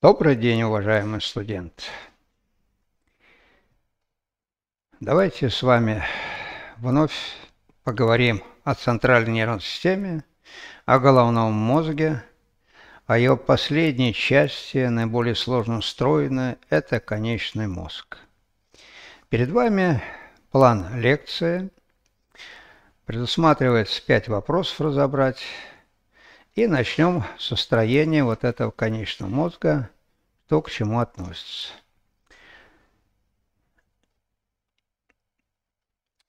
Добрый день, уважаемый студент! Давайте с вами вновь поговорим о центральной нервной системе, о головном мозге, о а ее последней части, наиболее сложно устроенной, это конечный мозг. Перед вами план лекции. Предусматривается пять вопросов разобрать. И начнем со строения вот этого конечного мозга, то, к чему относится.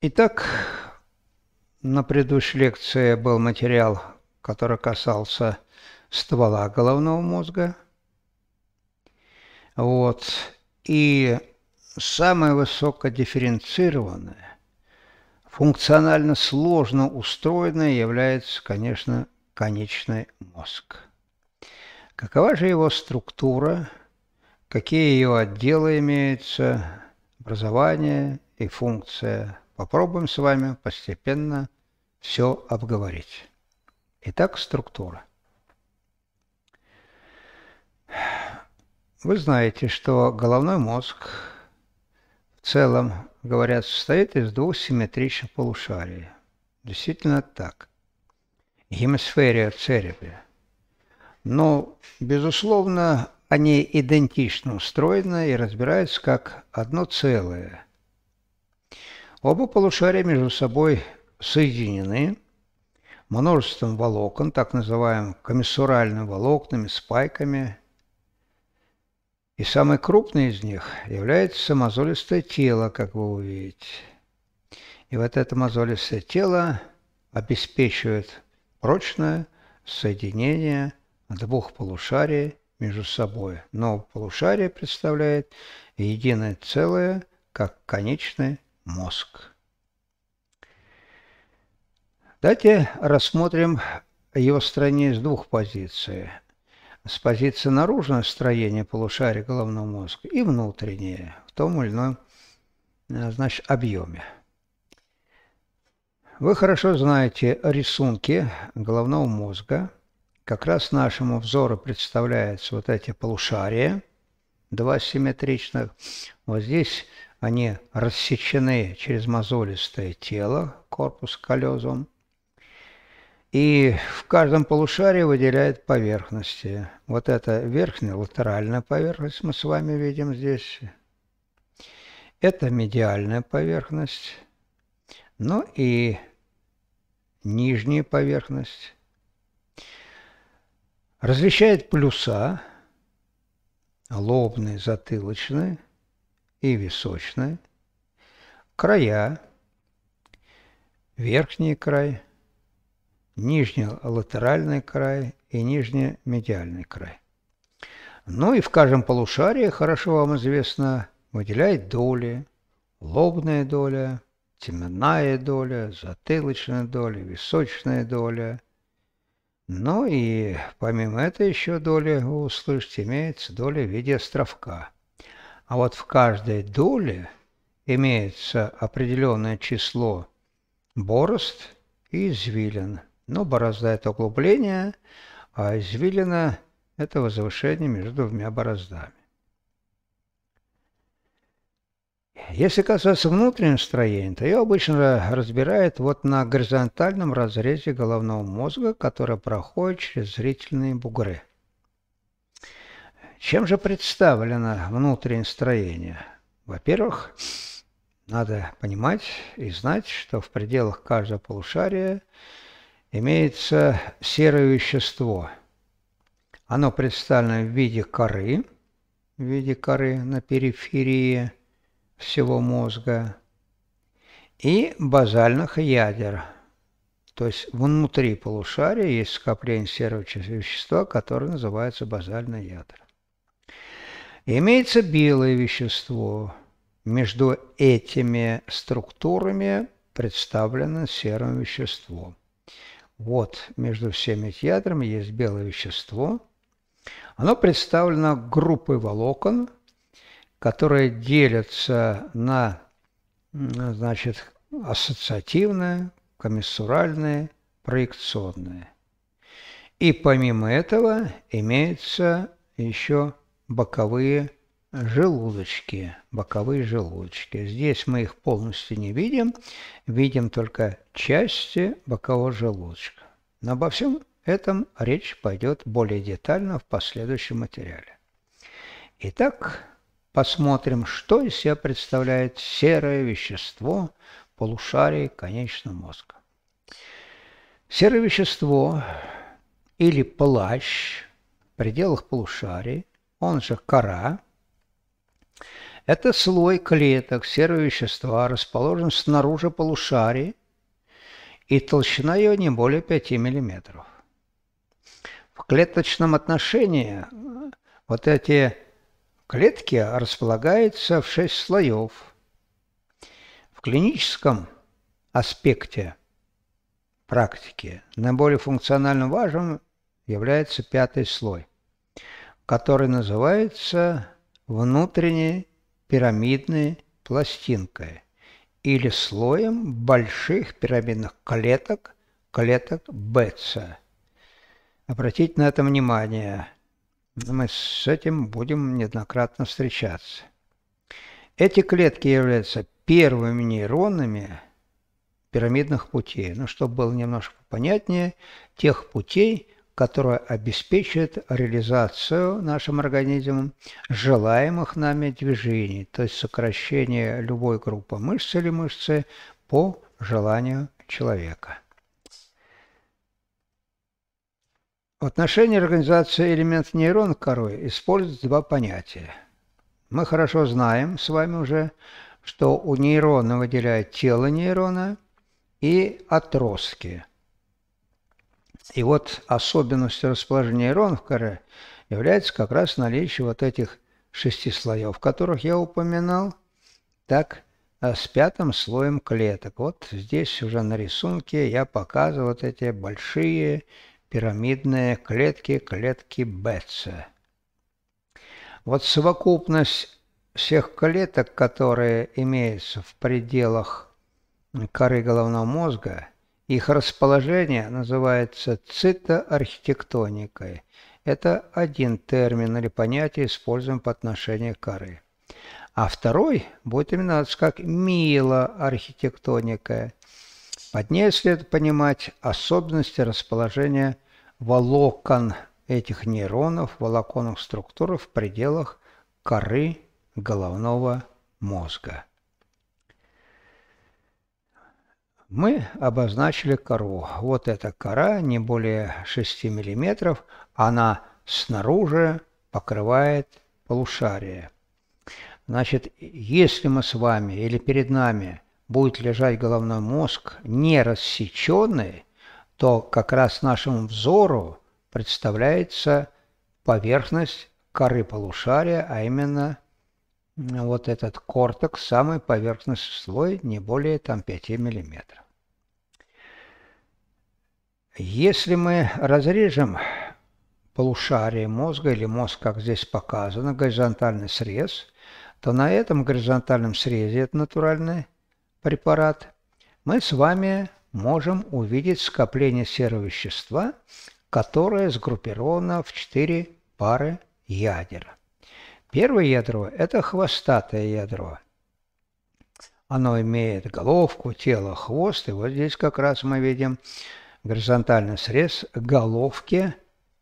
Итак, на предыдущей лекции был материал, который касался ствола головного мозга. Вот. И самое высокодифференцированное, функционально сложно устроенное является, конечно, конечный мозг. Какова же его структура, какие ее отделы имеются, образование и функция. Попробуем с вами постепенно все обговорить. Итак, структура. Вы знаете, что головной мозг в целом, говорят, состоит из двух симметричных полушарий. Действительно так гемсфере церебра, Но, безусловно, они идентично устроены и разбираются как одно целое. Оба полушария между собой соединены множеством волокон, так называемыми комиссуральными волокнами, спайками. И самый крупный из них является мозолистое тело, как вы увидите. И вот это мозолистое тело обеспечивает прочное соединение двух полушарий между собой, но полушарие представляет единое целое, как конечный мозг. Давайте рассмотрим его строение с двух позиций. С позиции наружного строения полушария головного мозга и внутреннее в том или ином значит, объеме. Вы хорошо знаете рисунки головного мозга. Как раз нашему взору представляются вот эти полушария, два симметричных. Вот здесь они рассечены через мозолистое тело, корпус колезум. И в каждом полушарии выделяет поверхности. Вот эта верхняя латеральная поверхность мы с вами видим здесь. Это медиальная поверхность. Ну и нижняя поверхность, различает плюса, лобные, затылочные и височные, края, верхний край, нижний латеральный край и нижний медиальный край. Ну и в каждом полушарии, хорошо вам известно, выделяет доли, лобная доля, теменная доля, затылочная доля, височная доля. Ну и помимо этого еще доля, вы услышите, имеется доля в виде островка. А вот в каждой доле имеется определенное число борозд и извилин. Но борозда – это углубление, а извилина – это возвышение между двумя бороздами. Если касаться внутреннего строения, то ее обычно разбирают вот на горизонтальном разрезе головного мозга, который проходит через зрительные бугры. Чем же представлено внутреннее строение? Во-первых, надо понимать и знать, что в пределах каждого полушария имеется серое вещество. Оно представлено в виде коры, в виде коры на периферии – всего мозга и базальных ядер. То есть внутри полушария есть скопление серого вещества, которое называется базальное ядра. Имеется белое вещество. Между этими структурами представлено серым веществом. Вот между всеми ядрами есть белое вещество. Оно представлено группой волокон – которые делятся на значит, ассоциативное, комиссуральное, проекционное. И помимо этого имеются еще боковые желудочки, боковые желудочки. Здесь мы их полностью не видим, видим только части бокового желудочка. Но обо всем этом речь пойдет более детально в последующем материале. Итак, Посмотрим, что из себя представляет серое вещество полушарии конечного мозга. Серое вещество или плащ в пределах полушарий, он же кора, это слой клеток серого вещества, расположен снаружи полушарий, и толщина ее не более 5 мм. В клеточном отношении вот эти Клетки располагаются в шесть слоев. В клиническом аспекте практики наиболее функционально важным является пятый слой, который называется внутренней пирамидной пластинкой или слоем больших пирамидных клеток, клеток Бетца. Обратите на это внимание – мы с этим будем неоднократно встречаться. Эти клетки являются первыми нейронами пирамидных путей. Но ну, чтобы было немножко понятнее, тех путей, которые обеспечивают реализацию нашим организмом желаемых нами движений, то есть сокращение любой группы мышц или мышцы по желанию человека. В отношении организации элемент нейрон коры используют два понятия. Мы хорошо знаем с вами уже, что у нейрона выделяют тело нейрона и отростки. И вот особенностью расположения нейронов в коре является как раз наличие вот этих шести слоев, которых я упоминал, так а с пятым слоем клеток. Вот здесь уже на рисунке я показываю вот эти большие пирамидные клетки клетки Бетца. Вот совокупность всех клеток, которые имеются в пределах коры головного мозга, их расположение называется цитоархитектоникой. Это один термин или понятие, используемое по отношению к коры. А второй будет именоваться как милоархитектоника под ней следует понимать особенности расположения волокон этих нейронов в волоконных структурах в пределах коры головного мозга. Мы обозначили кору. Вот эта кора не более 6 мм, она снаружи покрывает полушарие. Значит, если мы с вами или перед нами будет лежать головной мозг не рассеченный, то как раз нашему взору представляется поверхность коры полушария, а именно вот этот кортекс, самый поверхностный слой, не более там 5 мм. Если мы разрежем полушарие мозга или мозг, как здесь показано, горизонтальный срез, то на этом горизонтальном срезе, это натуральный препарат, мы с вами можем увидеть скопление серого вещества, которое сгруппировано в четыре пары ядер. Первое ядро – это хвостатое ядро. Оно имеет головку, тело, хвост, и вот здесь как раз мы видим горизонтальный срез головки,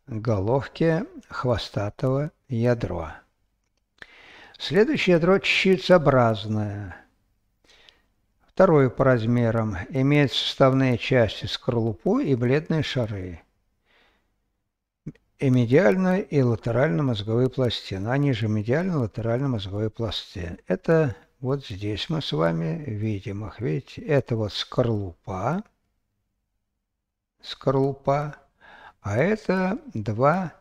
головки хвостатого ядра. Следующее ядро – щитообразное – Второй по размерам имеет составные части скорлупу и бледные шары. И медиальную и латерально-мозговые пластины. Они же медиально-латерально-мозговые пластины. Это вот здесь мы с вами видим их. Видите, это вот скорлупа. Скорлупа. А это два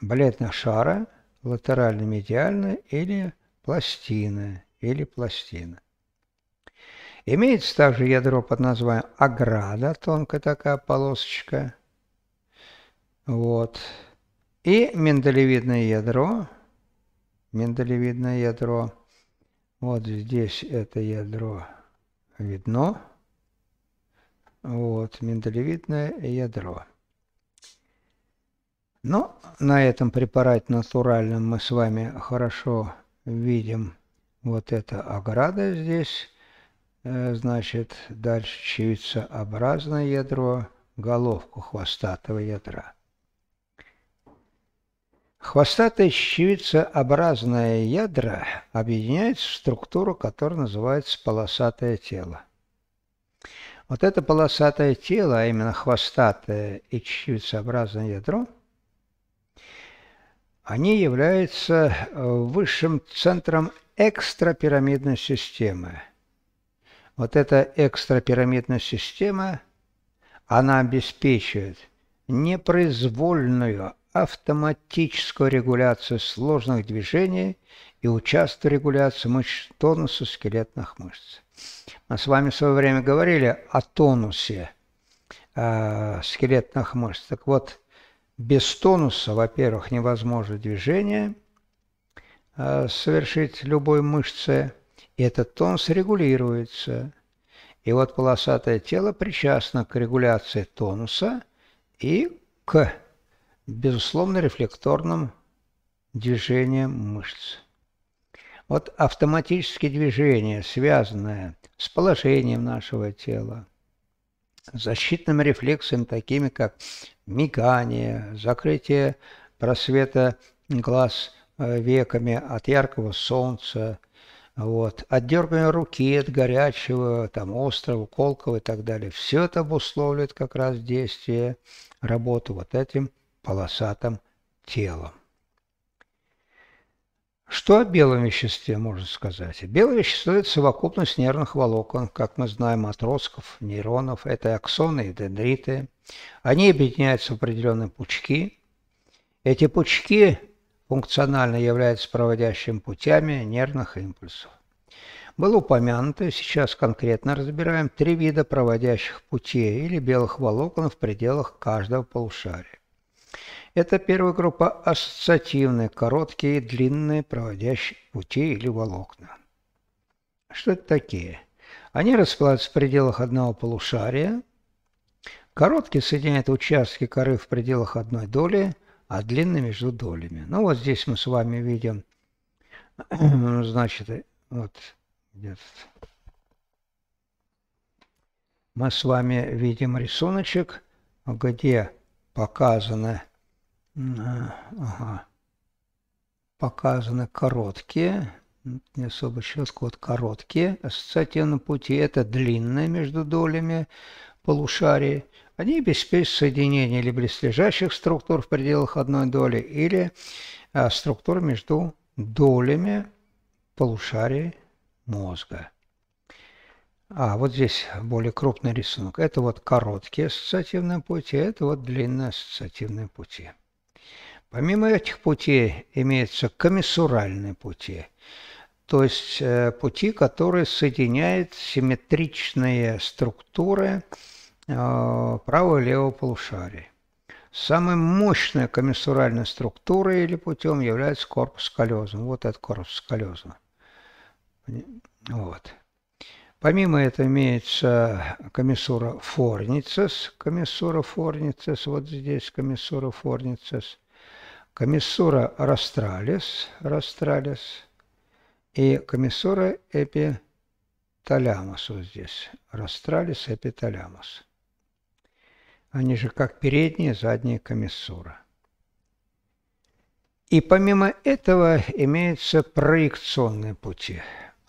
бледных шара, латерально-медиально или пластины. Или пластины. Имеется также ядро под названием ограда, тонкая такая полосочка. Вот. И миндалевидное ядро. Миндалевидное ядро. Вот здесь это ядро видно. Вот, миндалевидное ядро. Но ну, на этом препарате натуральном мы с вами хорошо видим вот эта ограда здесь. Э, значит, дальше чевицеобразное ядро, головку хвостатого ядра. Хвостатое щевицеобразное ядра объединяется в структуру, которая называется полосатое тело. Вот это полосатое тело, а именно хвостатое и чечевицеобразное ядро, они являются э, высшим центром экстрапирамидной системы – вот эта экстрапирамидная система, она обеспечивает непроизвольную автоматическую регуляцию сложных движений и участвует в регуляции мышц тонуса скелетных мышц. Мы с вами в свое время говорили о тонусе э, скелетных мышц. Так вот, без тонуса, во-первых, невозможно движение э, совершить любой мышцы, и этот тонус регулируется. И вот полосатое тело причастно к регуляции тонуса и к, безусловно, рефлекторным движениям мышц. Вот автоматические движения, связанные с положением нашего тела, защитным рефлексами, такими как мигание, закрытие просвета глаз э, веками от яркого солнца, вот. Отдергивание руки от горячего, там, острого, колкого и так далее. Все это обусловливает как раз действие, работу вот этим полосатым телом. Что о белом веществе можно сказать? Белое вещество – это совокупность нервных волокон, как мы знаем, отростков, нейронов. Это аксоны и дендриты. Они объединяются в определенные пучки. Эти пучки функционально являются проводящими путями нервных импульсов. Было упомянуто, сейчас конкретно разбираем, три вида проводящих путей или белых волокон в пределах каждого полушария. Это первая группа ассоциативные, короткие и длинные проводящие пути или волокна. Что это такие? Они располагаются в пределах одного полушария. Короткие соединяют участки коры в пределах одной доли – а длинный между долями. Ну вот здесь мы с вами видим, значит, э, вот где-то мы с вами видим рисуночек, где показаны, э, ага, показаны короткие, не особо четко, вот короткие ассоциативные пути. Это длинные между долями полушарии. Они обеспечат соединение или близлежащих структур в пределах одной доли или а, структур между долями полушарий мозга. А вот здесь более крупный рисунок. Это вот короткие ассоциативные пути, а это вот длинные ассоциативные пути. Помимо этих путей имеются комиссуральные пути, то есть э, пути, которые соединяют симметричные структуры, а, правого и левого полушарий. Самой мощной комиссуральной структурой или путем является корпус колезум. Вот этот корпус колезума. Вот. Помимо этого имеется комиссура форницес, комиссура форницес, вот здесь комиссура форницес, комиссура растралис, растралис, и комиссура эпиталямус вот здесь, растралис эпиталямус. Они же как передние, задние задняя комиссура. И помимо этого имеются проекционные пути.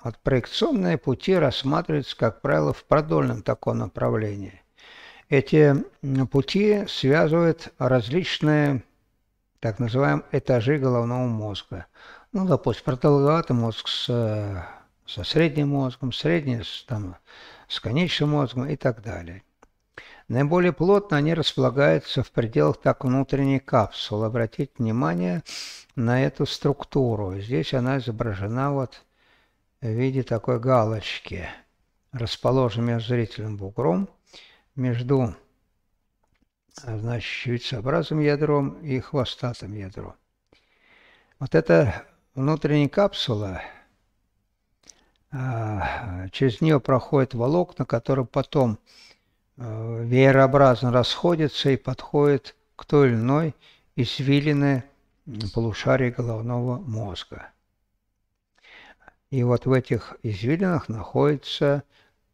Вот проекционные пути рассматриваются, как правило, в продольном таком направлении. Эти пути связывают различные так называемые этажи головного мозга. Ну, допустим, продолговатый мозг с, э, со средним мозгом, средний с, там, с конечным мозгом и так далее. Наиболее плотно они располагаются в пределах так внутренней капсулы. Обратите внимание на эту структуру. Здесь она изображена вот в виде такой галочки, расположенной между зрительным бугром, между значит, щевицеобразным ядром и хвостатым ядром. Вот эта внутренняя капсула, а, через нее проходят волокна, которые потом Э, веерообразно расходится и подходит к той или иной извилины полушария головного мозга. И вот в этих извилинах находятся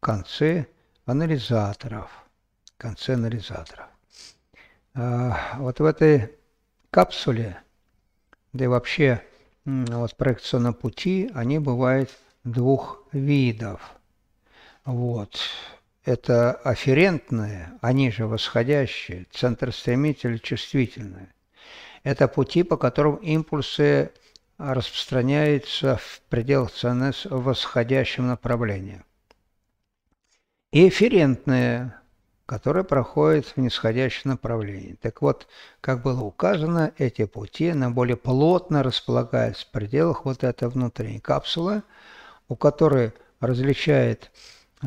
концы анализаторов. Концы анализаторов. Э, вот в этой капсуле, да и вообще вот проекционные пути, они бывают двух видов. Вот это афферентные, они а же восходящие, стремитель, чувствительные. Это пути, по которым импульсы распространяются в пределах ЦНС в восходящем направлении. И эферентные, которые проходят в нисходящем направлении. Так вот, как было указано, эти пути наиболее плотно располагаются в пределах вот этой внутренней капсулы, у которой различает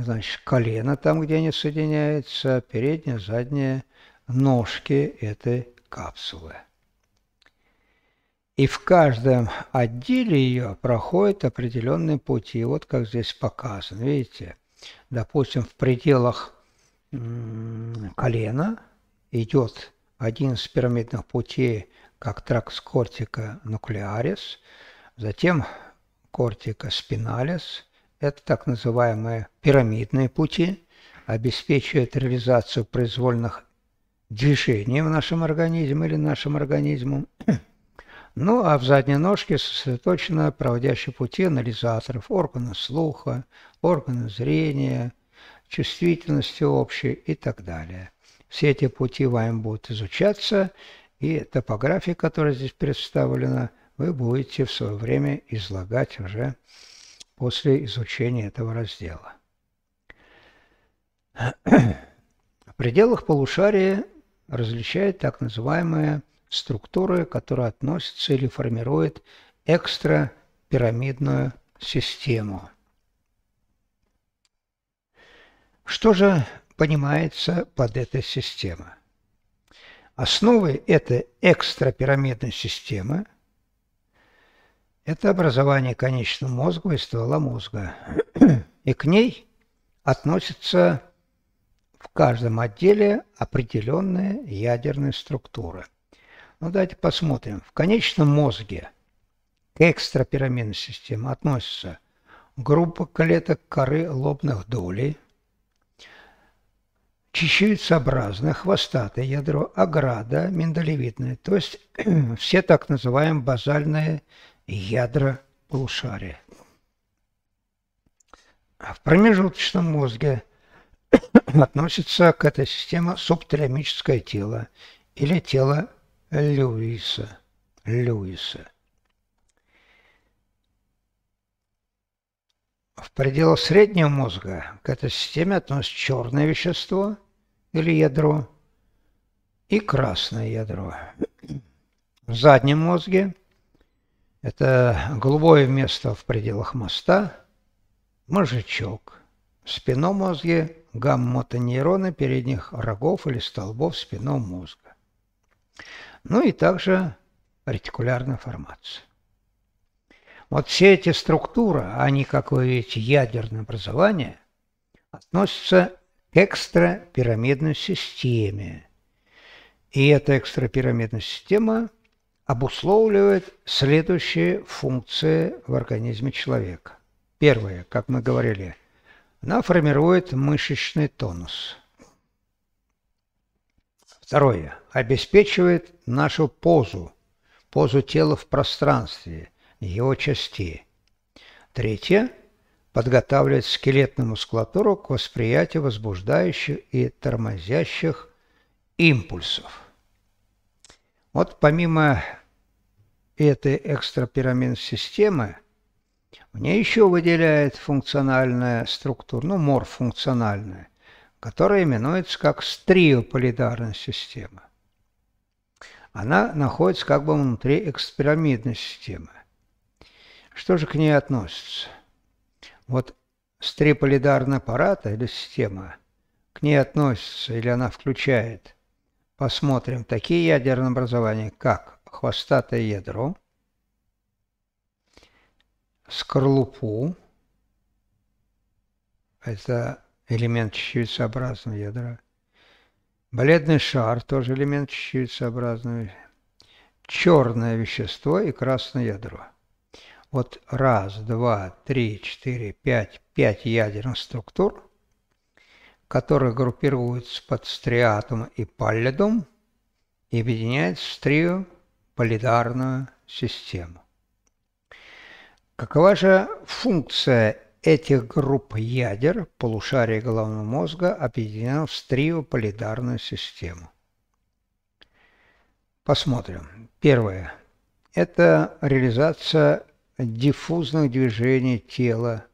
значит, колено там, где они соединяются, передние, задние ножки этой капсулы. И в каждом отделе ее проходят определенные пути. Вот как здесь показано, видите? Допустим, в пределах колена идет один из пирамидных путей, как тракс кортика нуклеарис, затем кортика спиналис – это так называемые пирамидные пути, обеспечивают реализацию произвольных движений в нашем организме или нашим организмом. Ну, а в задней ножке сосредоточены проводящие пути анализаторов, органы слуха, органы зрения, чувствительности общей и так далее. Все эти пути вами будут изучаться, и топография, которая здесь представлена, вы будете в свое время излагать уже после изучения этого раздела. В пределах полушария различают так называемые структуры, которые относятся или формируют экстрапирамидную систему. Что же понимается под этой системой? Основой этой экстрапирамидной системы – это образование конечного мозга и ствола мозга. И к ней относятся в каждом отделе определенные ядерные структуры. Ну, давайте посмотрим. В конечном мозге к экстрапирамидной системе относятся группа клеток коры лобных долей, чечевицеобразное, хвостатое ядро, ограда, миндалевидное, то есть все так называемые базальные ядра полушария. А в промежуточном мозге относится к этой системе субталамическое тело или тело Льюиса. Льюиса. В пределах среднего мозга к этой системе относится черное вещество или ядро и красное ядро. В заднем мозге – это голубое место в пределах моста, мозжечок. В спинном мозге гаммотонейроны передних рогов или столбов спинного мозга. Ну и также ретикулярная формация. Вот все эти структуры, они, как вы видите, ядерное образование, относятся к экстрапирамидной системе. И эта экстрапирамидная система – обусловливает следующие функции в организме человека. Первое, как мы говорили, она формирует мышечный тонус. Второе, обеспечивает нашу позу, позу тела в пространстве, его части. Третье, подготавливает скелетную мускулатуру к восприятию возбуждающих и тормозящих импульсов. Вот помимо этой экстрапирамид-системы мне еще выделяет функциональная структура, ну, морф-функциональная, которая именуется как стриополидарная система. Она находится как бы внутри экспирамидной системы. Что же к ней относится? Вот стриполидарный аппарат или система к ней относится или она включает, посмотрим, такие ядерные образования, как хвостатое ядро, скорлупу, это элемент щелицеобразного ядра, бледный шар, тоже элемент щелицеобразного, черное вещество и красное ядро. Вот раз, два, три, четыре, пять, пять ядерных структур, которые группируются под стриатум и паллидум и объединяются в трио полидарную систему. Какова же функция этих групп ядер полушария головного мозга, объединенных в стриополидарную систему? Посмотрим. Первое. Это реализация диффузных движений тела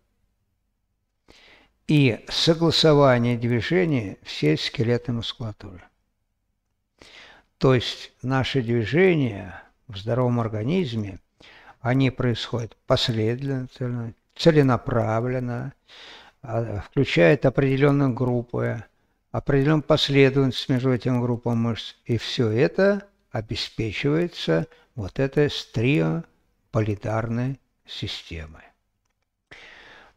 и согласование движений всей скелетной мускулатуры. То есть наши движения в здоровом организме, они происходят последовательно, целенаправленно, а, включает определенные группы, определенную последовательность между этим группам мышц. И все это обеспечивается вот этой стриополитарной системой.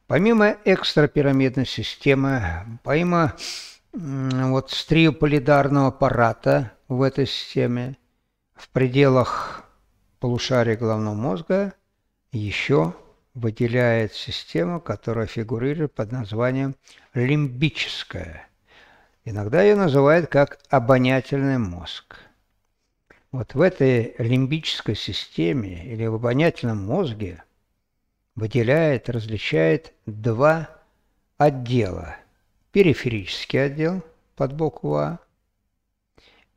Помимо экстрапирамидной системы, помимо вот стриополидарного аппарата, в этой системе в пределах полушария головного мозга еще выделяет система, которая фигурирует под названием лимбическая. Иногда ее называют как обонятельный мозг. Вот в этой лимбической системе или в обонятельном мозге выделяет, различает два отдела. Периферический отдел под букву А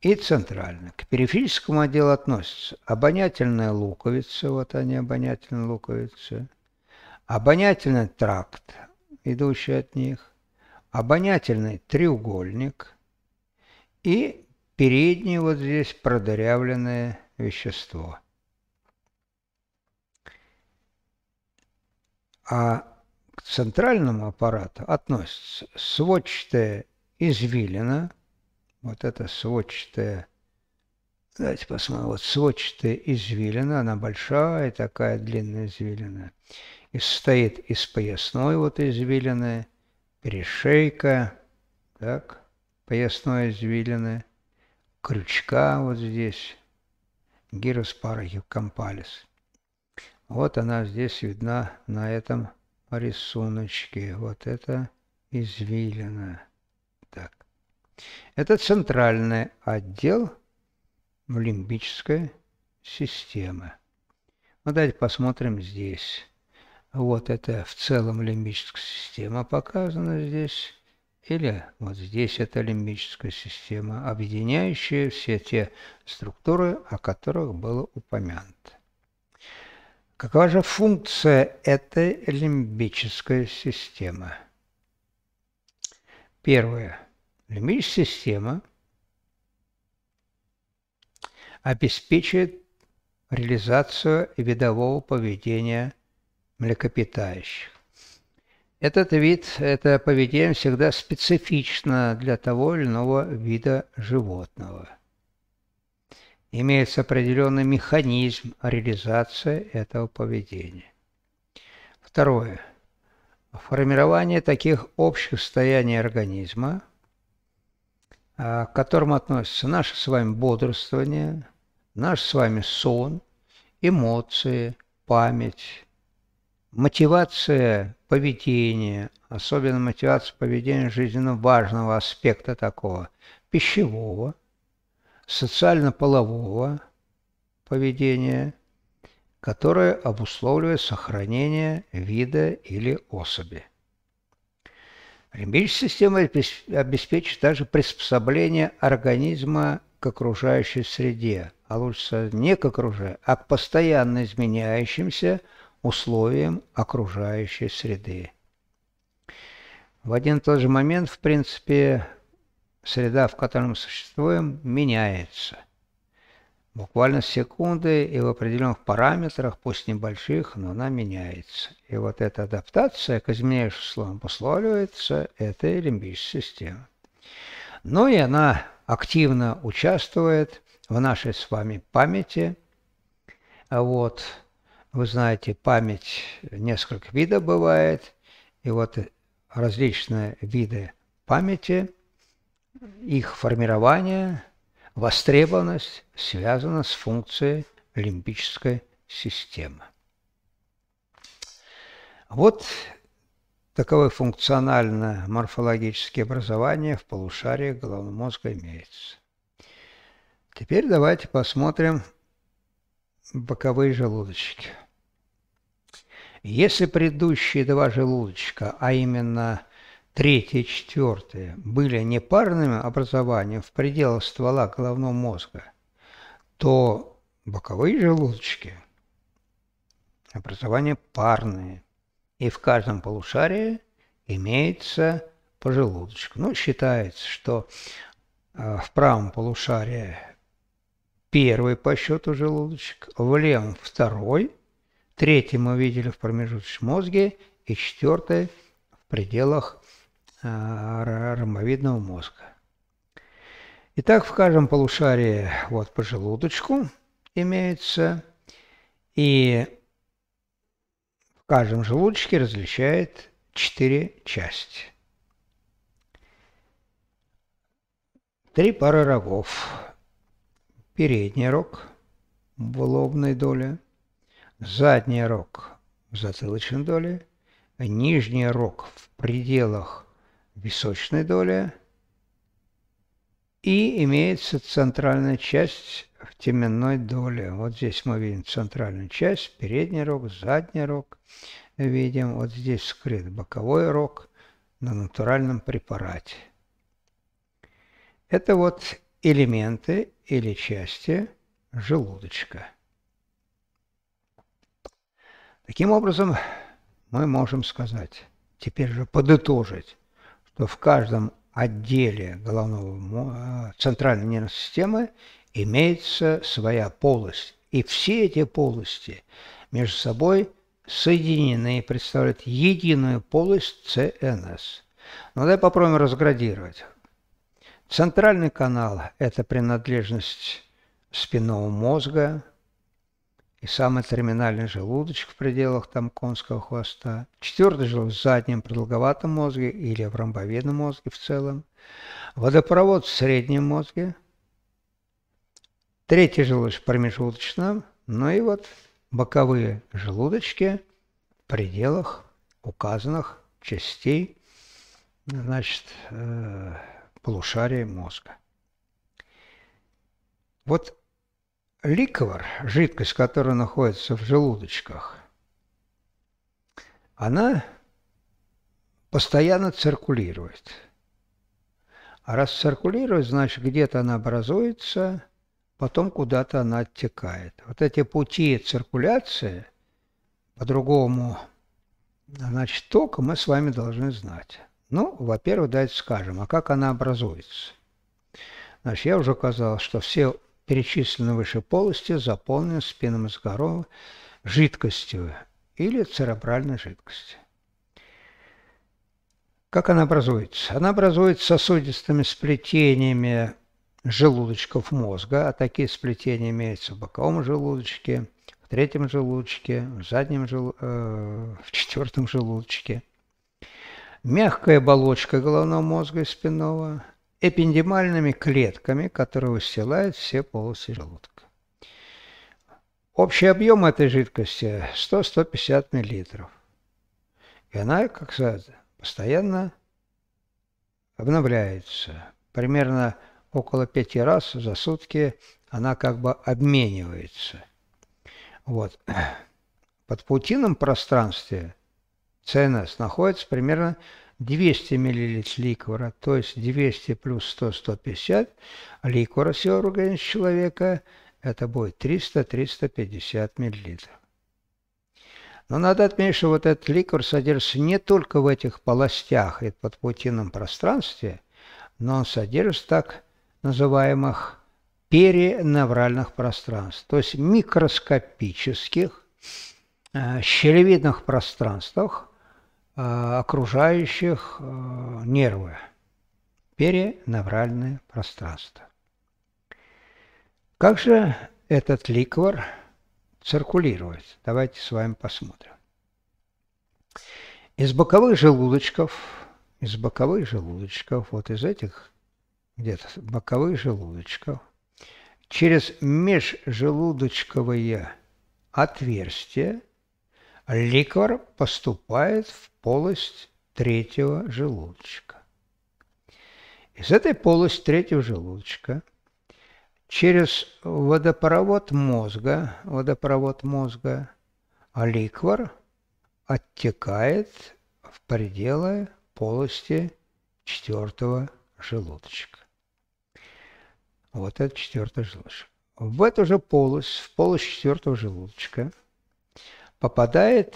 и центрально. К периферическому отделу относятся обонятельная луковица, вот они, обонятельные луковицы, обонятельный тракт, идущий от них, обонятельный треугольник и переднее вот здесь продырявленное вещество. А к центральному аппарату относится сводчатая извилина – вот это сводчатая, давайте посмотрим, вот сводчатая извилина, она большая, такая длинная извилина. И состоит из поясной вот извилины, перешейка, так, поясной извилины, крючка вот здесь, гирус парахиокампалис. Вот она здесь видна на этом рисуночке. Вот это извилина. Это центральный отдел лимбической системы. Ну, давайте посмотрим здесь. Вот это в целом лимбическая система показана здесь. Или вот здесь это лимбическая система, объединяющая все те структуры, о которых было упомянуто. Какова же функция этой лимбической системы? Первое лемиш обеспечивает реализацию видового поведения млекопитающих. Этот вид, это поведение всегда специфично для того или иного вида животного. Имеется определенный механизм реализации этого поведения. Второе. Формирование таких общих состояний организма – а, к которым относятся наше с вами бодрствование, наш с вами сон, эмоции, память, мотивация поведения, особенно мотивация поведения жизненно важного аспекта такого, пищевого, социально-полового поведения, которое обусловливает сохранение вида или особи. Рембельская система обеспечит также приспособление организма к окружающей среде, а лучше не к окружающей, а к постоянно изменяющимся условиям окружающей среды. В один и тот же момент, в принципе, среда, в которой мы существуем, меняется – буквально секунды и в определенных параметрах, пусть небольших, но она меняется. И вот эта адаптация к изменяющим условиям обусловливается этой лимбической системой. Ну и она активно участвует в нашей с вами памяти. А вот, вы знаете, память несколько видов бывает, и вот различные виды памяти, их формирование – Востребованность связана с функцией лимбической системы. Вот таковы функционально-морфологические образования в полушарии головного мозга имеются. Теперь давайте посмотрим боковые желудочки. Если предыдущие два желудочка, а именно третье четвертое были непарными образованием в пределах ствола головного мозга, то боковые желудочки – образования парные, и в каждом полушарии имеется по желудочку. Ну, считается, что э, в правом полушарии первый по счету желудочек, в левом второй, третий мы видели в промежуточном мозге и четвертый в пределах Э, ромбовидного мозга. Итак, в каждом полушарии вот по желудочку имеется, и в каждом желудочке различает четыре части. Три пары рогов. Передний рог в лобной доле, задний рог в затылочной доле, нижний рог в пределах височной доля и имеется центральная часть в теменной доле. Вот здесь мы видим центральную часть, передний рог, задний рог. Видим, вот здесь скрыт боковой рог на натуральном препарате. Это вот элементы или части желудочка. Таким образом, мы можем сказать, теперь же подытожить, то в каждом отделе головного э, центральной нервной системы имеется своя полость. И все эти полости между собой соединены и представляют единую полость ЦНС. Но ну, давай попробуем разградировать. Центральный канал – это принадлежность спинного мозга, и самый терминальный желудочек в пределах там конского хвоста. Четвертый желудок в заднем продолговатом мозге или в ромбовидном мозге в целом. Водопровод в среднем мозге. Третий желудочек в промежуточном. Ну и вот боковые желудочки в пределах указанных частей значит, э, полушария мозга. Вот ликвор, жидкость, которая находится в желудочках, она постоянно циркулирует. А раз циркулирует, значит, где-то она образуется, потом куда-то она оттекает. Вот эти пути циркуляции, по-другому, значит, тока мы с вами должны знать. Ну, во-первых, давайте скажем, а как она образуется? Значит, я уже сказал, что все перечислены выше полости заполнена спинномозговой жидкостью или церебральной жидкостью. Как она образуется? Она образуется сосудистыми сплетениями желудочков мозга, а такие сплетения имеются в боковом желудочке, в третьем желудочке, в заднем жел... э, в четвертом желудочке. Мягкая оболочка головного мозга и спинного, эпидемальными клетками, которые устилают все полосы желудка. Общий объем этой жидкости 100-150 мл. И она, как сказать, постоянно обновляется. Примерно около пяти раз за сутки она как бы обменивается. Вот. Под паутинным пространстве ЦНС находится примерно 200 мл ликвора, то есть 200 плюс 100, 150, ликвора всего организма человека это будет 300-350 мл. Но надо отметить, что вот этот ликвор содержится не только в этих полостях и подпутинном пространстве, но он содержится так называемых периневральных пространств, то есть микроскопических э, щелевидных пространствах, Э, окружающих э, нервы, переневральное пространство. Как же этот ликвор циркулирует? Давайте с вами посмотрим. Из боковых желудочков, из боковых желудочков, вот из этих где-то боковых желудочков, через межжелудочковые отверстия ликор поступает в полость третьего желудочка. Из этой полости третьего желудочка через водопровод мозга, водопровод мозга, ликвор оттекает в пределы полости четвертого желудочка. Вот это четвертый желудочек. В эту же полость, в полость четвертого желудочка, попадает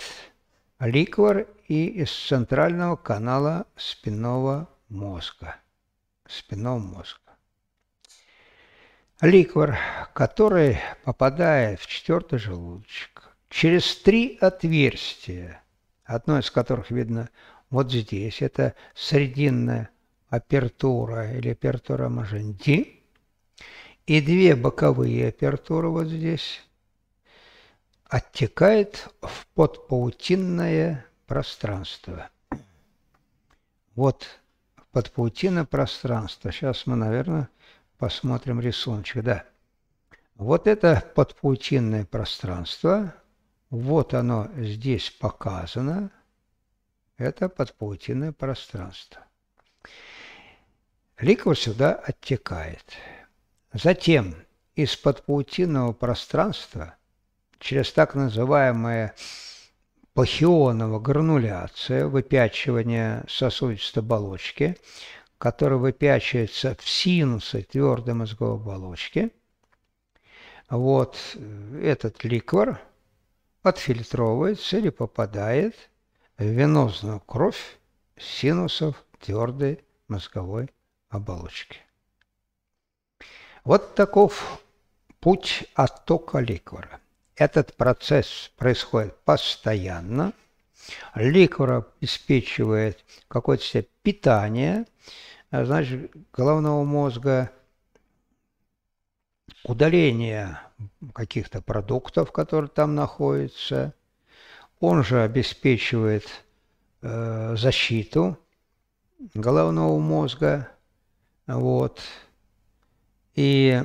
ликвор и из центрального канала спинного мозга. Спинного мозга. Ликвор, который попадает в четвертый желудочек через три отверстия, одно из которых видно вот здесь, это срединная апертура или апертура маженди, и две боковые апертуры вот здесь, оттекает в подпаутинное пространство. Вот подпаутинное пространство. Сейчас мы, наверное, посмотрим рисуночек. Да. Вот это подпаутинное пространство. Вот оно здесь показано. Это подпаутинное пространство. Ликвор сюда оттекает. Затем из подпаутинного пространства – через так называемое пахионово грануляция, выпячивание сосудистой оболочки, которая выпячивается в синусы твердой мозговой оболочки. Вот э, этот ликвор отфильтровывается или попадает в венозную кровь синусов твердой мозговой оболочки. Вот таков путь оттока ликвора. Этот процесс происходит постоянно. Ликвор обеспечивает какое-то себе питание, а, значит, головного мозга, удаление каких-то продуктов, которые там находятся. Он же обеспечивает э, защиту головного мозга. Вот. И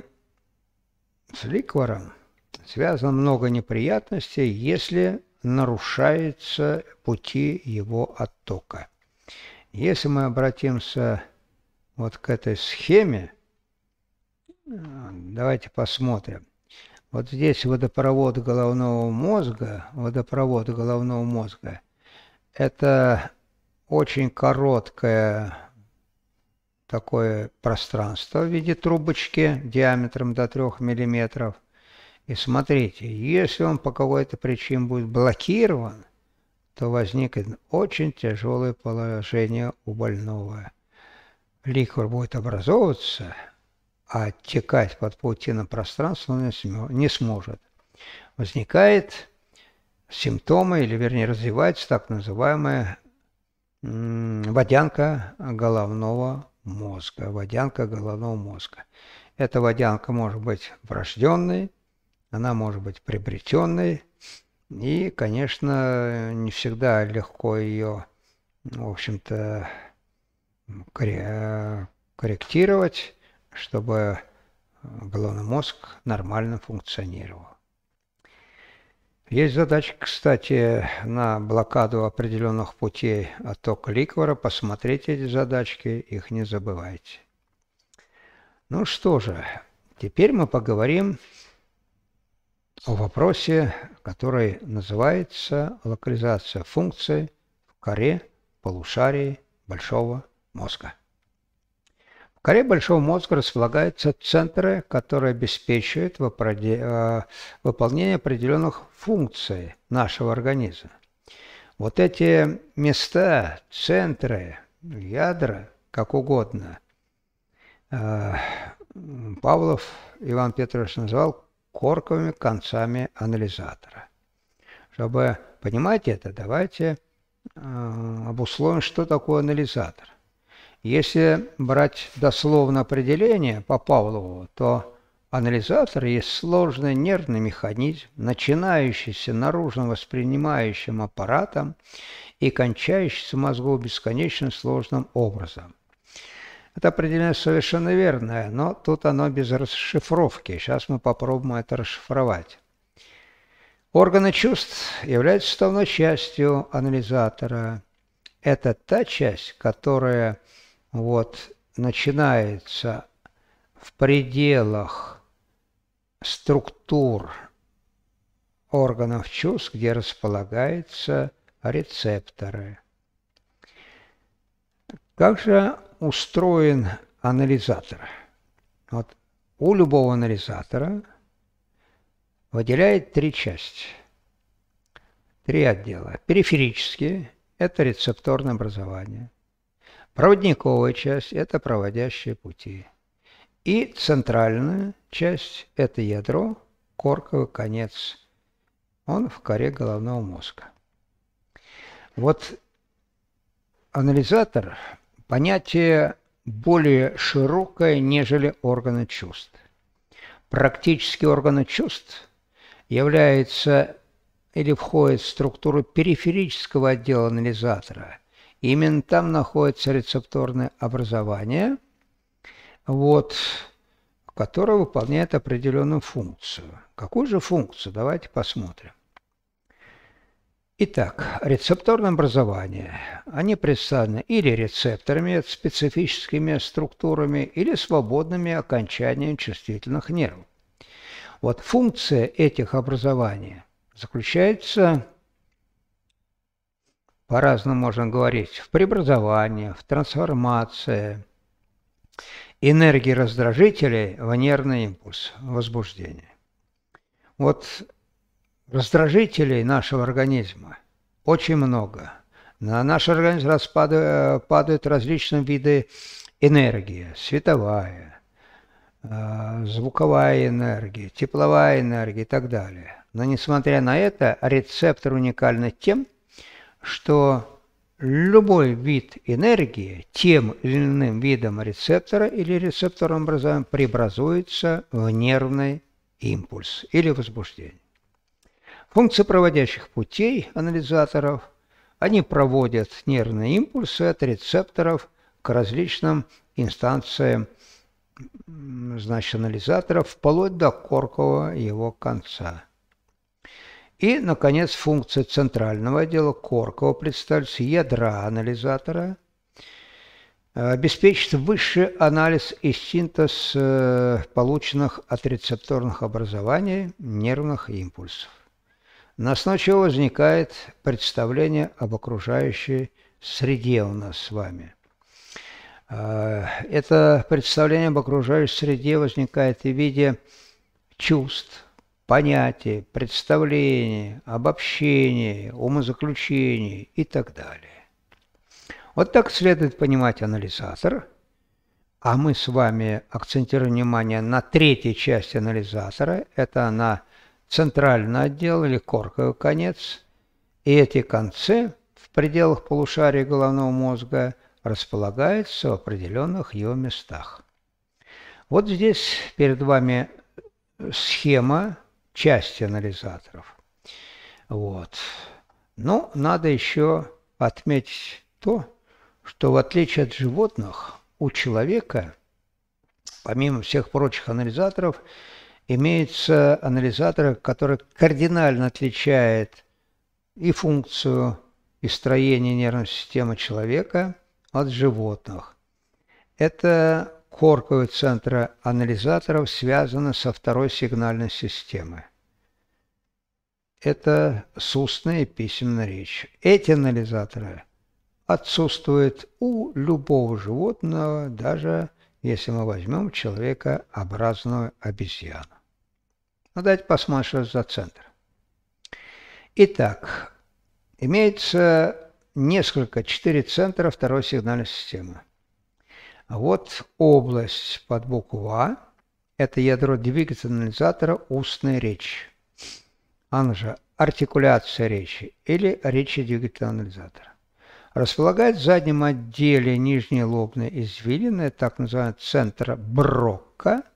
с ликвором связано много неприятностей, если нарушаются пути его оттока. Если мы обратимся вот к этой схеме, давайте посмотрим. Вот здесь водопровод головного мозга, водопровод головного мозга, это очень короткое такое пространство в виде трубочки диаметром до 3 миллиметров – и смотрите, если он по какой-то причине будет блокирован, то возникнет очень тяжелое положение у больного. Ликвор будет образовываться, а оттекать под паутином пространство он не сможет. Возникает симптомы, или вернее развивается так называемая водянка головного мозга. Водянка головного мозга. Эта водянка может быть врожденной, она может быть приобретенной, и, конечно, не всегда легко ее, в общем-то, корректировать, чтобы э, головной мозг нормально функционировал. Есть задача, кстати, на блокаду определенных путей оттока ликвора. Посмотрите эти задачки, их не забывайте. Ну что же, теперь мы поговорим о вопросе, который называется локализация функции в коре полушарии большого мозга. В коре большого мозга располагаются центры, которые обеспечивают э, выполнение определенных функций нашего организма. Вот эти места, центры, ядра, как угодно, э, Павлов Иван Петрович назвал корковыми концами анализатора. Чтобы понимать это, давайте э, обусловим, что такое анализатор. Если брать дословно определение по Павлову, то анализатор есть сложный нервный механизм, начинающийся наружным воспринимающим аппаратом и кончающийся в мозгу бесконечно сложным образом. Это определение совершенно верное, но тут оно без расшифровки. Сейчас мы попробуем это расшифровать. Органы чувств являются составной частью анализатора. Это та часть, которая вот начинается в пределах структур органов чувств, где располагаются рецепторы. Как же устроен анализатор? Вот у любого анализатора выделяет три части, три отдела. Периферические – это рецепторное образование. Проводниковая часть – это проводящие пути. И центральная часть – это ядро, корковый конец. Он в коре головного мозга. Вот анализатор Понятие более широкое, нежели органы чувств. Практически органы чувств является или входит в структуру периферического отдела анализатора. Именно там находится рецепторное образование, вот, которое выполняет определенную функцию. Какую же функцию? Давайте посмотрим. Итак, рецепторное образование. Они представлены или рецепторами, специфическими структурами, или свободными окончаниями чувствительных нервов. Вот функция этих образований заключается, по-разному можно говорить, в преобразовании, в трансформации энергии раздражителей в нервный импульс, возбуждение. Вот Раздражителей нашего организма очень много. На наш организм э, падают различные виды энергии. Световая, э, звуковая энергия, тепловая энергия и так далее. Но несмотря на это, рецептор уникален тем, что любой вид энергии тем или иным видом рецептора или рецептором образом преобразуется в нервный импульс или возбуждение. Функции проводящих путей анализаторов, они проводят нервные импульсы от рецепторов к различным инстанциям значит, анализатора вплоть до коркового его конца. И, наконец, функция центрального отдела коркового представляются ядра анализатора, э, обеспечит высший анализ и синтез э, полученных от рецепторных образований нервных импульсов нас сначала возникает представление об окружающей среде у нас с вами. А, это представление об окружающей среде возникает и в виде чувств, понятий, представлений, обобщений, умозаключений и так далее. Вот так следует понимать анализатор, а мы с вами акцентируем внимание на третьей части анализатора, это на центральный отдел или корковый конец, и эти концы в пределах полушария головного мозга располагаются в определенных его местах. Вот здесь перед вами схема части анализаторов. Вот. Но ну, надо еще отметить то, что в отличие от животных, у человека, помимо всех прочих анализаторов, имеются анализаторы, которые кардинально отличают и функцию, и строение нервной системы человека от животных. Это корковые центры анализаторов связаны со второй сигнальной системой. Это с устной и письменной речи. Эти анализаторы отсутствуют у любого животного, даже если мы возьмем человекообразную обезьяну. Но ну, давайте посмотрим, что за центр. Итак, имеется несколько, четыре центра второй сигнальной системы. Вот область под букву А. Это ядро двигателя устной речи. Она же артикуляция речи или речи двигателя анализатора. Располагает в заднем отделе нижней лобной извилины, так называемый центр Брока –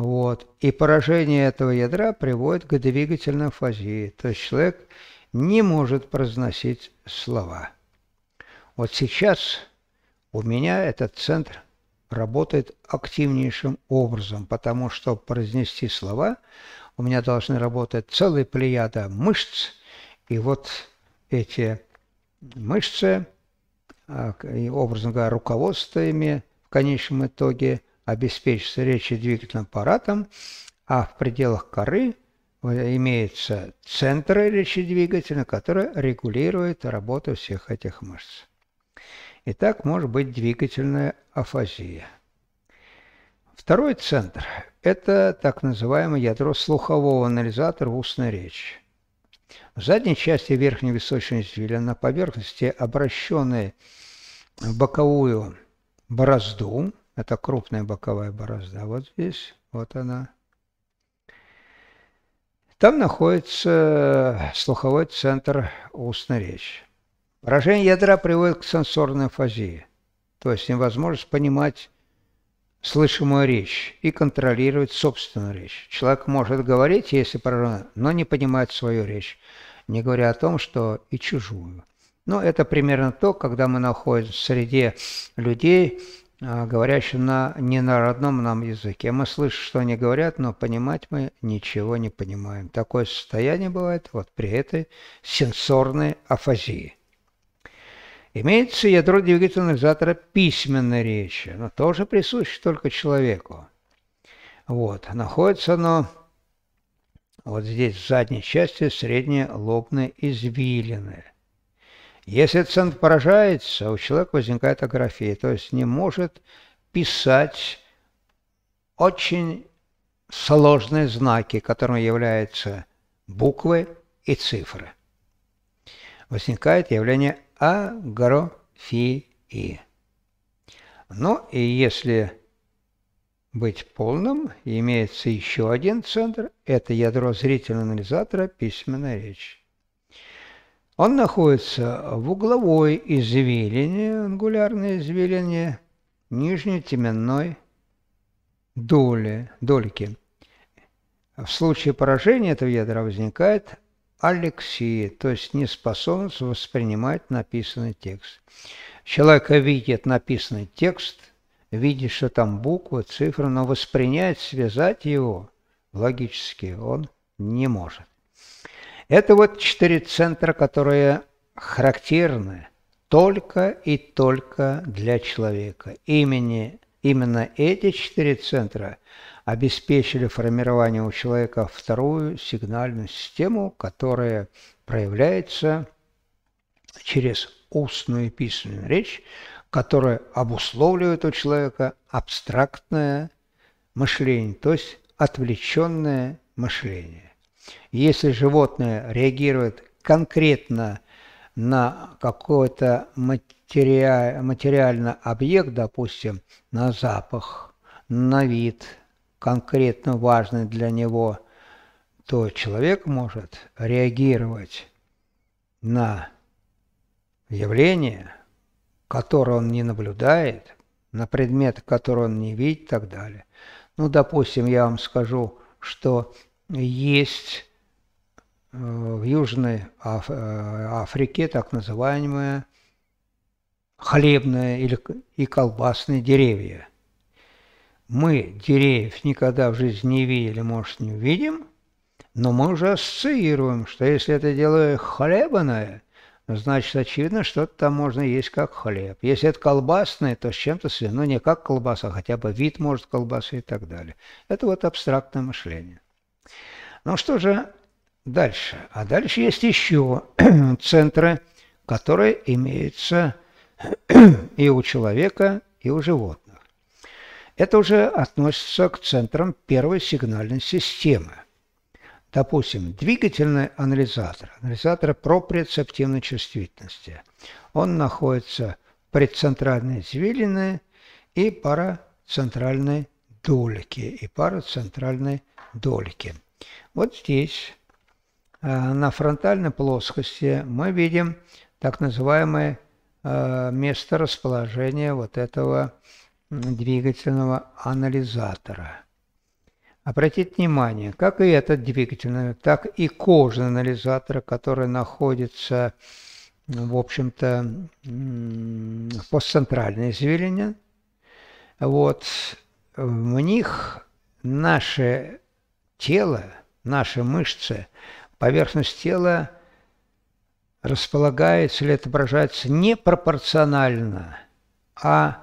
вот. И поражение этого ядра приводит к двигательной афазии, то есть человек не может произносить слова. Вот сейчас у меня этот центр работает активнейшим образом, потому что произнести слова у меня должны работать целая плеяда мышц, и вот эти мышцы, а, и образно говоря, руководство в конечном итоге – обеспечится речедвигательным аппаратом, а в пределах коры э, имеется центр речи речедвигательные, который регулирует работу всех этих мышц. Итак, может быть двигательная афазия. Второй центр – это так называемое ядро слухового анализатора устной речи. В задней части верхней височной извилины на поверхности, обращенной в боковую борозду, это крупная боковая борозда. А вот здесь, вот она. Там находится слуховой центр устной речи. Поражение ядра приводит к сенсорной фазии, то есть невозможность понимать слышимую речь и контролировать собственную речь. Человек может говорить, если поражен, но не понимает свою речь, не говоря о том, что и чужую. Но ну, это примерно то, когда мы находимся среди людей, а, говорящие на, не на родном нам языке. Мы слышим, что они говорят, но понимать мы ничего не понимаем. Такое состояние бывает вот при этой сенсорной афазии. Имеется ядро двигательного двигателя письменной речи, но тоже присуще только человеку. Вот, находится оно вот здесь в задней части средней лобной извилины. Если центр поражается, у человека возникает аграфия, то есть не может писать очень сложные знаки, которыми являются буквы и цифры. Возникает явление агрофии. Ну и если быть полным, имеется еще один центр – это ядро зрительного анализатора письменной речи. Он находится в угловой извилине, ангулярной извилине нижней теменной доли, дольки. В случае поражения этого ядра возникает алексии, то есть неспособность воспринимать написанный текст. Человек видит написанный текст, видит, что там буквы, цифры, но воспринять, связать его логически он не может. Это вот четыре центра, которые характерны только и только для человека. Имени, именно эти четыре центра обеспечили формирование у человека вторую сигнальную систему, которая проявляется через устную и письменную речь, которая обусловливает у человека абстрактное мышление, то есть отвлеченное мышление. Если животное реагирует конкретно на какой-то материаль, материальный объект, допустим, на запах, на вид, конкретно важный для него, то человек может реагировать на явление, которое он не наблюдает, на предмет, которые он не видит и так далее. Ну, допустим, я вам скажу, что есть э, в Южной Аф э, Африке так называемые хлебные или и колбасные деревья. Мы деревьев никогда в жизни не видели, может, не увидим, но мы уже ассоциируем, что если это дело хлебное, значит, очевидно, что-то там можно есть как хлеб. Если это колбасное, то с чем-то связано, ну, не как колбаса, хотя бы вид может колбасы и так далее. Это вот абстрактное мышление. Ну что же дальше? А дальше есть еще центры, которые имеются и у человека, и у животных. Это уже относится к центрам первой сигнальной системы. Допустим, двигательный анализатор, анализатор проприоцептивной чувствительности. Он находится предцентральной извилины и парацентральной долики, и парацентральной дольки. Вот здесь, э, на фронтальной плоскости, мы видим так называемое э, место расположения вот этого двигательного анализатора. Обратите внимание, как и этот двигательный, так и кожный анализатор, который находится, в общем-то, в постцентральной извилине, вот, в них наши тело, наши мышцы, поверхность тела располагается или отображается не пропорционально, а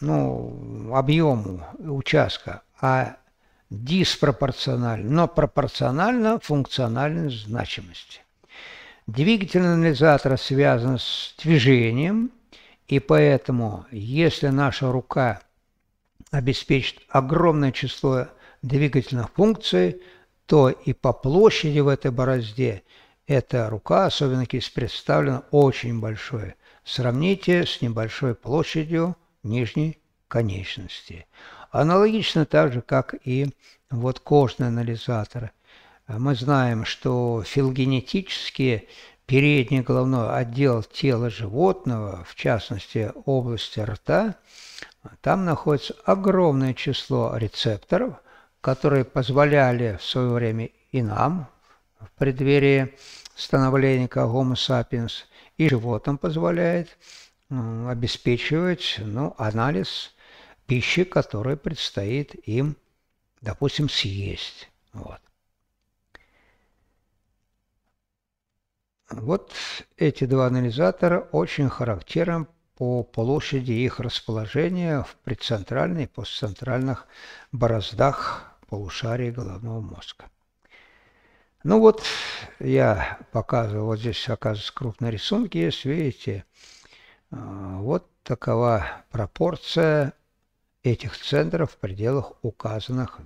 ну, объему участка, а диспропорционально, но пропорционально функциональной значимости. Двигательный анализатор связан с движением, и поэтому, если наша рука обеспечит огромное число двигательных функций, то и по площади в этой борозде эта рука, особенно кисть, представлена очень большой. Сравните с небольшой площадью нижней конечности. Аналогично так же, как и вот кожные анализаторы. Мы знаем, что филогенетически передний головной отдел тела животного, в частности области рта, там находится огромное число рецепторов, которые позволяли в свое время и нам в преддверии становления Homo sapiens, и животным позволяет ну, обеспечивать ну, анализ пищи, которая предстоит им, допустим, съесть. Вот. Вот эти два анализатора очень характерны по площади их расположения в предцентральной и постцентральных бороздах полушарии головного мозга. Ну вот, я показывал, вот здесь, оказывается, крупные рисунки есть, видите, а, вот такова пропорция этих центров в пределах указанных.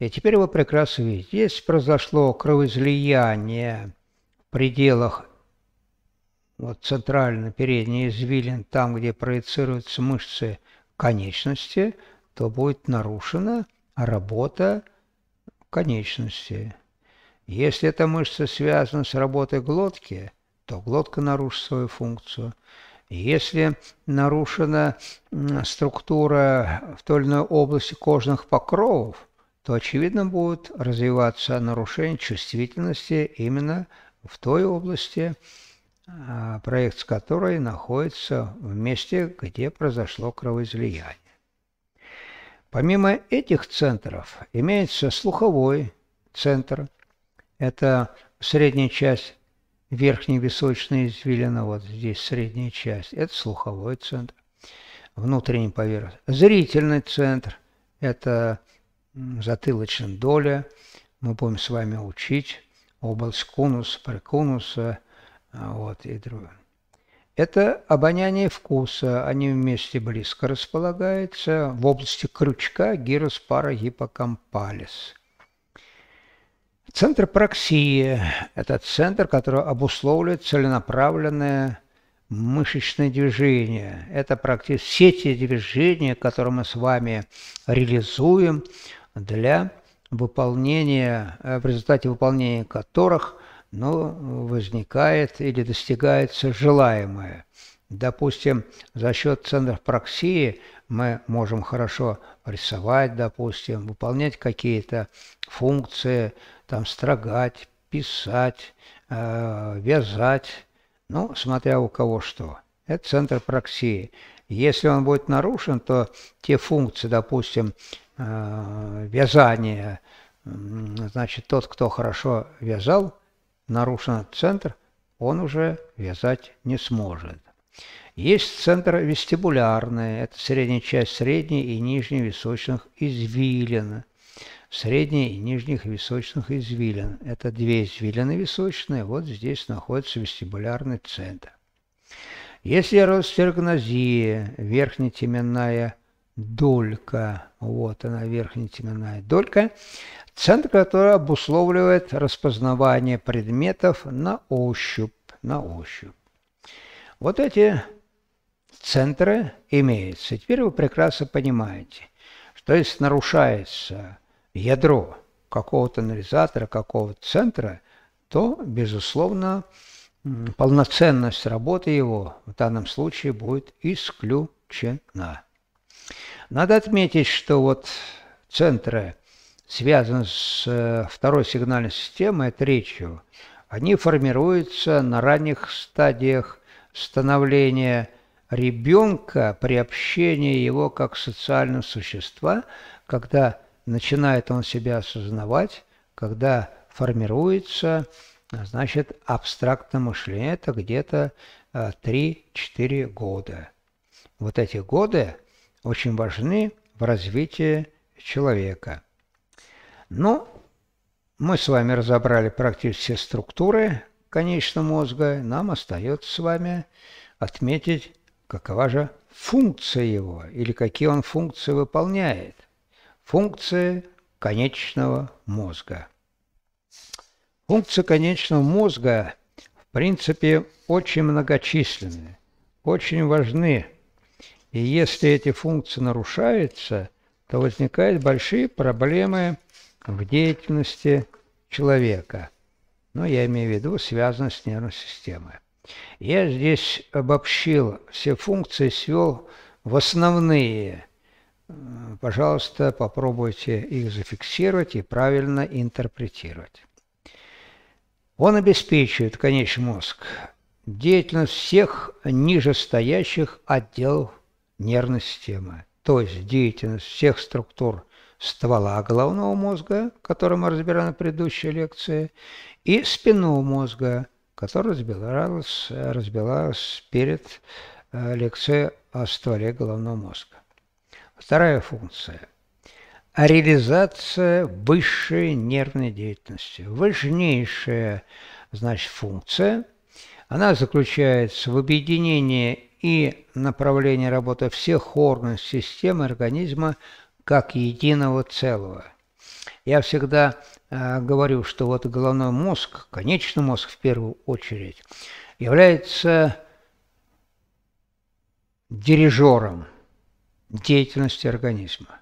И теперь вы прекрасно видите, здесь произошло кровоизлияние в пределах вот центрально-передней извилин, там, где проецируются мышцы конечности, то будет нарушено а работа конечности. Если эта мышца связана с работой глотки, то глотка нарушит свою функцию. Если нарушена структура в той или иной области кожных покровов, то, очевидно, будет развиваться нарушение чувствительности именно в той области, а, проект с которой находится в месте, где произошло кровоизлияние. Помимо этих центров имеется слуховой центр. Это средняя часть верхней височной извилины, вот здесь средняя часть. Это слуховой центр, внутренний поверхность. Зрительный центр – это затылочная доля. Мы будем с вами учить область конус, приконуса а, вот, и другое. Это обоняние вкуса, они вместе близко располагаются в области крючка гироспара гиппокампалис. Центр проксии – это центр, который обусловливает целенаправленное мышечное движение. Это практически все те движения, которые мы с вами реализуем для выполнения, э, в результате выполнения которых но возникает или достигается желаемое. Допустим, за счет центров проксии мы можем хорошо рисовать, допустим, выполнять какие-то функции, там строгать, писать, э, вязать, ну, смотря у кого что. Это центр проксии. Если он будет нарушен, то те функции, допустим, э, вязания, значит, тот, кто хорошо вязал, нарушен центр, он уже вязать не сможет. Есть центр вестибулярный, это средняя часть средней и нижней височных извилин. Средней и нижних височных извилин. Это две извилины височные, вот здесь находится вестибулярный центр. Если ростергнозия, верхнетеменная долька. Вот она, верхняя теменная долька, центр который обусловливает распознавание предметов на ощупь. На ощупь. Вот эти центры имеются. Теперь вы прекрасно понимаете, что если нарушается ядро какого-то анализатора, какого-то центра, то, безусловно, полноценность работы его в данном случае будет исключена. Надо отметить, что вот центры связаны с э, второй сигнальной системой, третью. Они формируются на ранних стадиях становления ребенка при общении его как социального существа, когда начинает он себя осознавать, когда формируется, а, значит, абстрактное мышление, это где-то 3-4 а, года. Вот эти годы очень важны в развитии человека. Ну, мы с вами разобрали практически все структуры конечного мозга. Нам остается с вами отметить, какова же функция его или какие он функции выполняет. Функции конечного мозга. Функции конечного мозга, в принципе, очень многочисленны, очень важны и если эти функции нарушаются, то возникают большие проблемы в деятельности человека. Но ну, я имею в виду связанные с нервной системой. Я здесь обобщил все функции, свел в основные. Пожалуйста, попробуйте их зафиксировать и правильно интерпретировать. Он обеспечивает конечный мозг деятельность всех нижестоящих отделов нервной системы, то есть деятельность всех структур ствола головного мозга, который мы разбирали на предыдущей лекции, и спинного мозга, который разбиралась, разбиралась перед э, лекцией о стволе головного мозга. Вторая функция – реализация высшей нервной деятельности. Важнейшая значит, функция – она заключается в объединении и направление работы всех органов системы организма как единого целого. Я всегда э, говорю, что вот головной мозг, конечный мозг в первую очередь, является дирижером деятельности организма.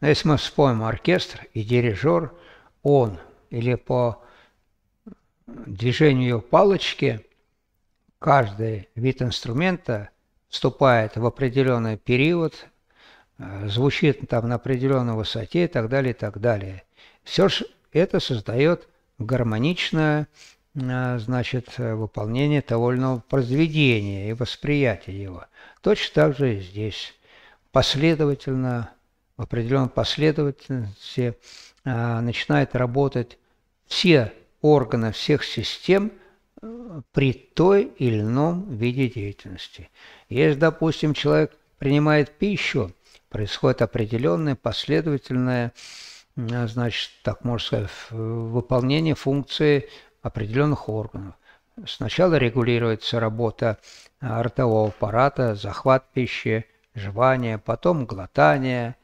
Но если мы вспомним оркестр и дирижер, он или по движению палочки – Каждый вид инструмента вступает в определенный период, э, звучит там на определенной высоте и так далее, и так далее. Все же это создает гармоничное э, значит, выполнение того или иного произведения и восприятие его. Точно так же и здесь. Последовательно, в определенной последовательности э, начинает работать все органы всех систем – при той или ином виде деятельности. Если, допустим, человек принимает пищу, происходит определенное последовательное, а, значит, так можно сказать, выполнение функции определенных органов. Сначала регулируется работа а, ротового аппарата, захват пищи, жевание, потом глотание,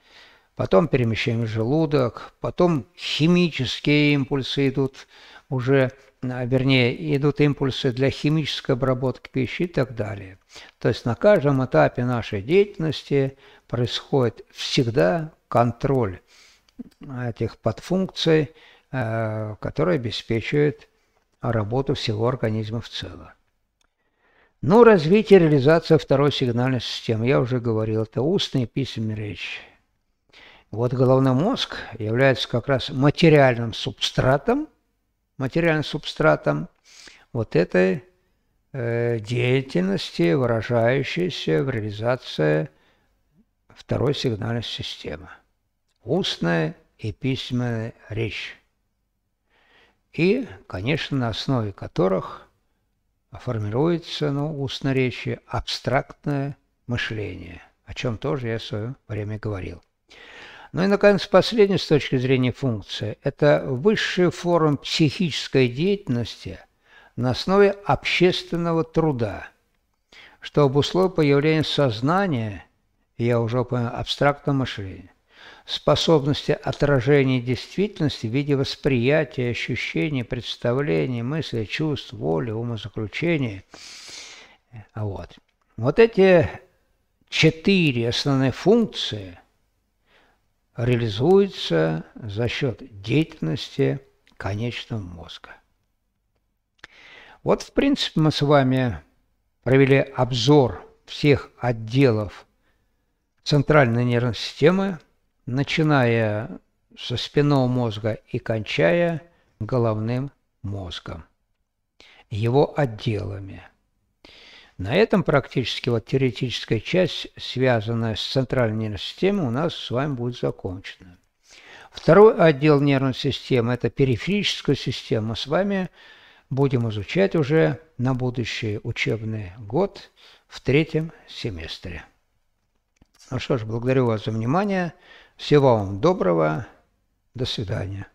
потом перемещение в желудок, потом химические импульсы идут уже а, вернее, идут импульсы для химической обработки пищи и так далее. То есть на каждом этапе нашей деятельности происходит всегда контроль а, этих подфункций, а, которые обеспечивают работу всего организма в целом. Ну, развитие и реализация второй сигнальной системы. Я уже говорил, это устная и письменная речь. Вот головной мозг является как раз материальным субстратом – материальным субстратом вот этой э, деятельности, выражающейся в реализации второй сигнальной системы. Устная и письменная речь. И, конечно, на основе которых формируется ну, устной речи абстрактное мышление, о чем тоже я в свое время говорил. Ну и, наконец, последнее с точки зрения функции – это высшая форма психической деятельности на основе общественного труда, что обусловило появление сознания, я уже упомянул, абстрактного мышления, способности отражения действительности в виде восприятия, ощущений, представлений, мыслей, чувств, воли, умозаключений. Вот. Вот эти четыре основные функции – реализуется за счет деятельности конечного мозга. Вот, в принципе, мы с вами провели обзор всех отделов центральной нервной системы, начиная со спинного мозга и кончая головным мозгом, его отделами – на этом практически вот теоретическая часть, связанная с центральной нервной системой, у нас с вами будет закончена. Второй отдел нервной системы – это периферическая система. с вами будем изучать уже на будущий учебный год в третьем семестре. Ну что ж, благодарю вас за внимание. Всего вам доброго. До свидания.